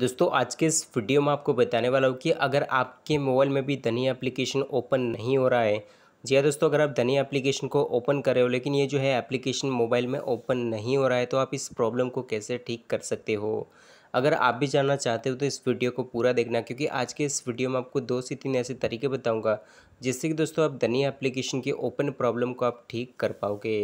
दोस्तों आज के इस वीडियो में आपको बताने वाला हूँ कि अगर आपके मोबाइल में भी धनी एप्लीकेशन ओपन नहीं हो रहा है जी हाँ दोस्तों अगर आप धनी एप्लीकेशन को ओपन कर रहे हो लेकिन ये जो है एप्लीकेशन मोबाइल में ओपन नहीं हो रहा है तो आप इस प्रॉब्लम को कैसे ठीक कर सकते हो अगर आप भी जानना चाहते हो तो इस वीडियो को पूरा देखना क्योंकि आज के इस वीडियो में आपको दो से तीन ऐसे तरीके बताऊँगा जिससे कि दोस्तों आप धनी एप्लीकेशन की ओपन प्रॉब्लम को आप ठीक कर पाओगे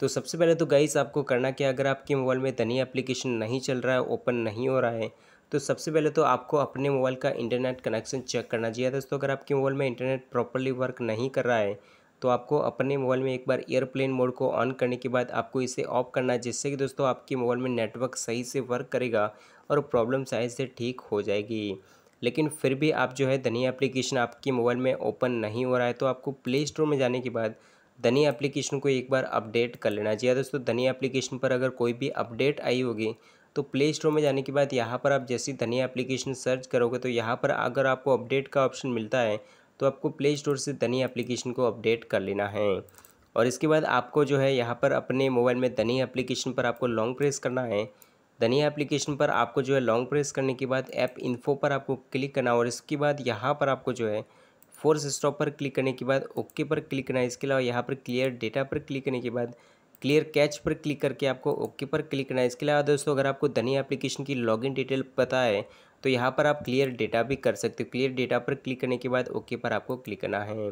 तो सबसे पहले तो गाइस आपको करना क्या अगर आपके मोबाइल में धनी एप्लीकेशन नहीं चल रहा है ओपन नहीं हो रहा है तो सबसे पहले तो आपको अपने मोबाइल का इंटरनेट कनेक्शन चेक करना चाहिए दोस्तों अगर आपके मोबाइल में इंटरनेट प्रॉपरली वर्क नहीं कर रहा है तो आपको अपने मोबाइल में एक बार एयरप्लेन मोड को ऑन करने के बाद आपको इसे ऑफ करना है जिससे कि दोस्तों आपके मोबाइल में नेटवर्क सही से वर्क करेगा और प्रॉब्लम शायद से ठीक हो जाएगी लेकिन फिर भी आप जो है धनी एप्लीकेशन आपके मोबाइल में ओपन नहीं हो रहा है तो आपको प्ले स्टोर में जाने के बाद धनी एप्लीकेशन को एक बार अपडेट कर लेना चाहिए दोस्तों धनी एप्लीकेशन पर अगर कोई भी अपडेट आई होगी तो प्ले स्टोर में जाने के बाद यहाँ पर आप जैसे धनिया एप्लीकेशन सर्च करोगे तो यहाँ पर अगर आपको अपडेट का ऑप्शन मिलता है तो आपको प्ले स्टोर से धनिया एप्लीकेशन को अपडेट कर लेना है और इसके बाद आपको जो है यहाँ पर अपने मोबाइल में धनिया एप्लीकेशन पर आपको लॉन्ग प्रेस करना है धनिया एप्लीकेशन पर आपको जो है लॉन्ग प्रेस करने के बाद ऐप इन्फो पर आपको क्लिक करना और इसके बाद यहाँ पर आपको जो है फोर्स स्टॉप पर क्लिक करने के बाद ओके पर क्लिक करना है इसके अलावा यहाँ पर क्लियर डेटा पर क्लिक करने के बाद क्लियर कैच पर क्लिक करके आपको ओके पर क्लिक करना है इसके अलावा दोस्तों अगर आपको धनी एप्लीकेशन की लॉगिन डिटेल पता है तो यहाँ पर आप क्लियर डेटा भी कर सकते हो क्लियर डेटा पर क्लिक करने के बाद ओके पर आपको क्लिक करना है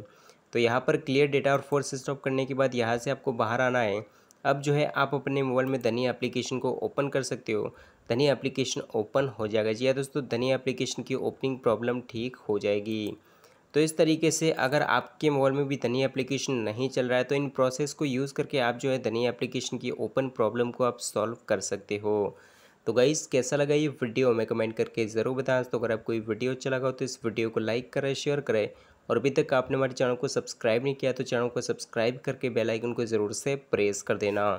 तो यहाँ पर क्लियर डेटा और फोर्स स्टॉप करने के बाद यहाँ से आपको बाहर आना है अब जो है आप अपने मोबाइल में धनी एप्लीकेशन को ओपन कर सकते हो धनी एप्लीकेशन ओपन हो जाएगा जी या हाँ दोस्तों धनी एप्लीकेशन की ओपनिंग प्रॉब्लम ठीक हो जाएगी तो इस तरीके से अगर आपके मोबाइल में भी धनी एप्लीकेशन नहीं चल रहा है तो इन प्रोसेस को यूज़ करके आप जो है धनी एप्लीकेशन की ओपन प्रॉब्लम को आप सॉल्व कर सकते हो तो गाइज़ कैसा लगा ये वीडियो हमें कमेंट करके ज़रूर बताएं तो अगर आपको ये वीडियो अच्छा लगा हो तो इस वीडियो को लाइक करें शेयर करें और अभी तक आपने हमारे चैनल को सब्सक्राइब नहीं किया तो चैनल को सब्सक्राइब करके बेलाइकन को ज़रूर से प्रेस कर देना